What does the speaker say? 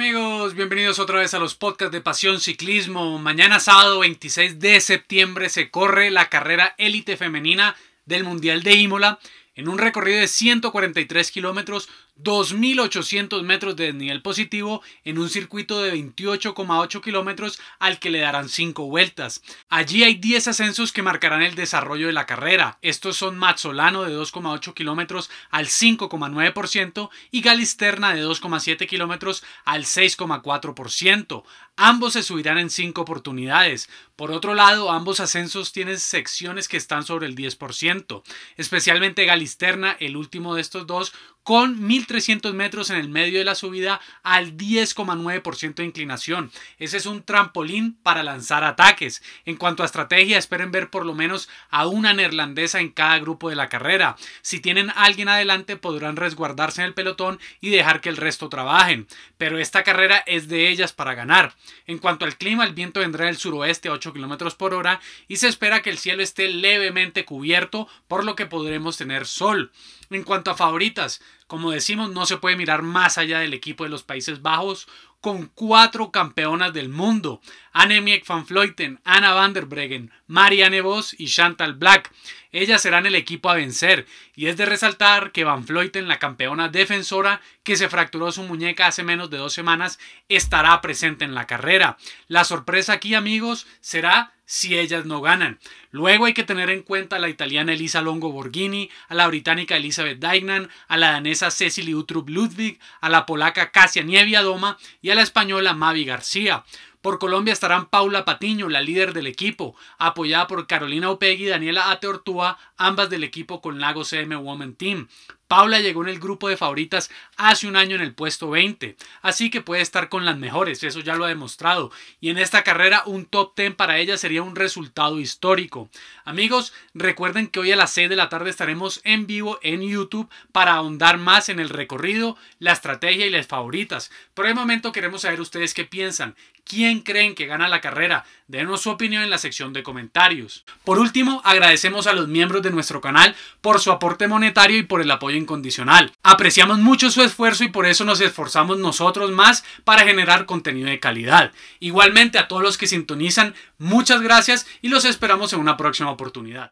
amigos? Bienvenidos otra vez a los podcasts de Pasión Ciclismo. Mañana sábado 26 de septiembre se corre la carrera élite femenina del Mundial de Imola en un recorrido de 143 kilómetros 2.800 metros de desnivel positivo en un circuito de 28,8 kilómetros al que le darán 5 vueltas. Allí hay 10 ascensos que marcarán el desarrollo de la carrera. Estos son Mazzolano de 2,8 kilómetros al 5,9% y Galisterna de 2,7 kilómetros al 6,4%. Ambos se subirán en 5 oportunidades. Por otro lado, ambos ascensos tienen secciones que están sobre el 10%, especialmente Galisterna, el último de estos dos, con 1300 metros en el medio de la subida al 10,9% de inclinación. Ese es un trampolín para lanzar ataques. En cuanto a estrategia, esperen ver por lo menos a una neerlandesa en cada grupo de la carrera. Si tienen alguien adelante, podrán resguardarse en el pelotón y dejar que el resto trabajen. Pero esta carrera es de ellas para ganar. En cuanto al clima, el viento vendrá del suroeste a 8 km por hora y se espera que el cielo esté levemente cubierto, por lo que podremos tener sol. En cuanto a favoritas, como decimos, no se puede mirar más allá del equipo de los Países Bajos, con cuatro campeonas del mundo: Annemiek van Vleuten, Anna van der Breggen, Marianne Vos y Chantal Black. Ellas serán el equipo a vencer, y es de resaltar que Van Vleuten, la campeona defensora que se fracturó su muñeca hace menos de dos semanas, estará presente en la carrera. La sorpresa aquí, amigos, será si ellas no ganan. Luego hay que tener en cuenta a la italiana Elisa Longo Borghini, a la británica Elizabeth dainan a la danesa Cecily Utrup Ludwig, a la polaca Kasia Nieviadoma... y a la española Mavi García. Por Colombia estarán Paula Patiño, la líder del equipo, apoyada por Carolina Opegui y Daniela Ateortúa, ambas del equipo con Lago CM Women Team. Paula llegó en el grupo de favoritas hace un año en el puesto 20, así que puede estar con las mejores, eso ya lo ha demostrado, y en esta carrera un top 10 para ella sería un resultado histórico. Amigos, recuerden que hoy a las 6 de la tarde estaremos en vivo en YouTube para ahondar más en el recorrido, la estrategia y las favoritas. Por el momento queremos saber ustedes qué piensan, ¿Quién creen que gana la carrera? Denos su opinión en la sección de comentarios. Por último, agradecemos a los miembros de nuestro canal por su aporte monetario y por el apoyo incondicional. Apreciamos mucho su esfuerzo y por eso nos esforzamos nosotros más para generar contenido de calidad. Igualmente a todos los que sintonizan, muchas gracias y los esperamos en una próxima oportunidad.